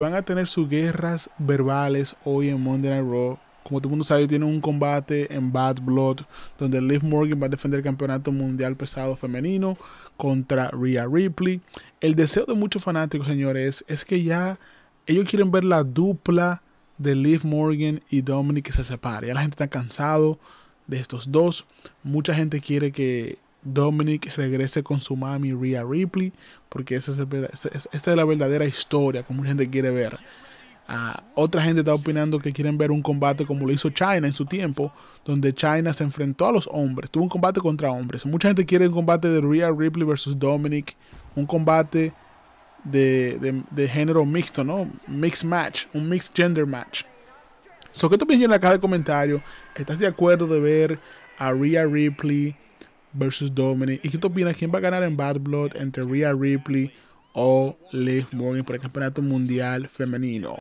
Van a tener sus guerras verbales hoy en Monday Night Raw. Como todo el mundo sabe, tienen un combate en Bad Blood, donde Liv Morgan va a defender el campeonato mundial pesado femenino contra Rhea Ripley. El deseo de muchos fanáticos, señores, es que ya ellos quieren ver la dupla de Liv Morgan y Dominic que se separe. Ya la gente está cansado de estos dos. Mucha gente quiere que Dominic regrese con su mami Rhea Ripley, porque esa es, la verdadera historia Como mucha gente quiere ver. Ah, otra gente está opinando que quieren ver un combate como lo hizo China en su tiempo, donde China se enfrentó a los hombres, tuvo un combate contra hombres. Mucha gente quiere un combate de Rhea Ripley versus Dominic, un combate de, género mixto, ¿no? Mixed match, un mixed gender match. So, ¿qué tú en la caja de comentarios? ¿Estás de acuerdo de ver a Rhea Ripley? versus Dominic. ¿Y qué tú opinas? ¿Quién va a ganar en Bad Blood entre Rhea Ripley o Liv Morgan por el campeonato mundial femenino?